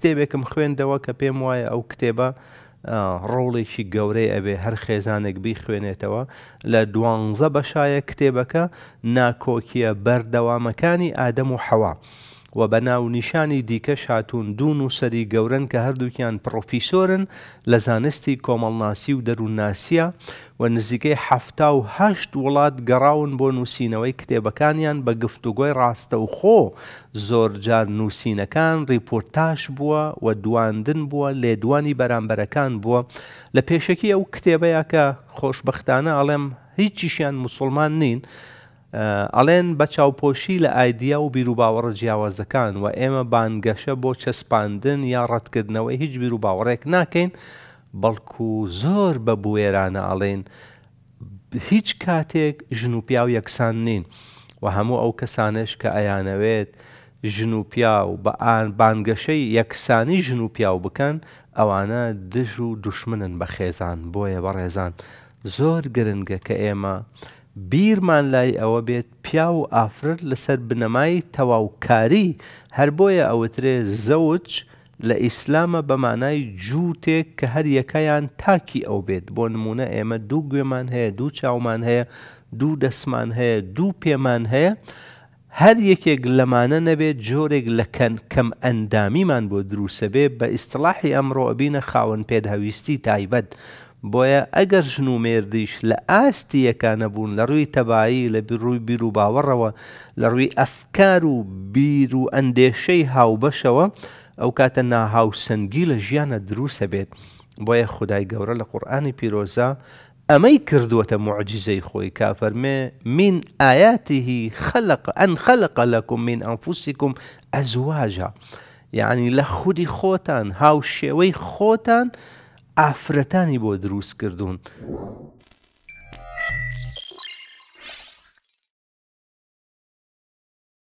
کتێبێکم خوێندەوە کە پێم وایە ئەو کتێبە ڕۆڵێکی گەورەی ئەبێ هەر خێزانێک بیخوێنێتەوە لە دوانزە بەشایە کتێبەکە ناکۆکیە بەردەوامەکانی ئادەم و حەوا. و بە ناونیشانی دیکە شاتون دوون و سەری گەورن کە هەردووکیان پرۆفیسۆرن لە زانستی کۆمەڵناسی و دەروونناسیە و نزیکەی هەفتا و هەشت وڵات گەڕاون بۆ نووسینەوەی کتێبەکانیان بە گفتوگۆی ڕاستە و خۆ زۆرجار نووسینەکان ریپۆرتاش بووە و دواندن بووە لێدوانی بەرامبەرەکان بووە لە پێشەکی ئەو کتێبەیە کە خۆشببختانە ئەڵێم هیچیشیان مسلمان نین ئەڵێن بە چاوپۆشی لە ئایدیا و بیرروباوەڕە جیاوازەکان و ئێمە بانگەشە بۆ چەسپاندن یا ڕەتکردنەوەی هیچ بیرروباوەڕێک ناکەین بەڵکو زۆر بە بوێرانە ئەڵێن هیچ کاتێک ژن و پیا و یەکسان نین و هەموو ئەو کەسانش کە ئەیانەوێت ژن و پیا و بە ئان بانگەشەی یەکسانی ژن و پیا و بکەن ئەوانە دژ و دوشمنن بە خێزان بۆیە بە ڕێزان زۆر گرنگە کە ئێمە بیرمان لای ئەوە بێت پیا و ئافرەت لەسەر بنەمای تەواوکاری هەر بۆیە ئەوترێ زەوج لە ئیسلامە بەمانای جووتێک کە هەر یەکەیان تاکی ئەو بێت بۆ نمونە ئێمە دوو گوێمان هەیە دوو چاومان هەیە دوو دەسمان هەیە دوو پێمان هەیە هەر یەکێک لەمانە نەبێت جۆرێک لەکەن کەم ئەندامیمان بۆ دروسە بێ بە ئیستلاحی ئەمڕۆ ئەبینە خاوەن پێداویستی تایبەت بۆیە ئەگەر ژن و مێردیش لە ئاستیەکانە بوون لە ڕووی تەبایی لە بڕووی بیر و باوەڕەوە لە ڕووی ئەفکار و بیر و ئەندێشەی هاوبەشەوە ئەو کاتە ناهاوسەنگی لە ژیانە دروسە بێت بۆیە خدای گەورە لە قورآانی پیرۆزا ئەمەی کردووەتە معجززەی خۆی کافەرمێ من ئاياتهی خلق ئەن خلق لەکم من ئەنفوسیکم ئەزواژە یعنی لە خودی خۆتان هاو شێوەی خۆتان، ئافرەتانی بۆ دروست کردوون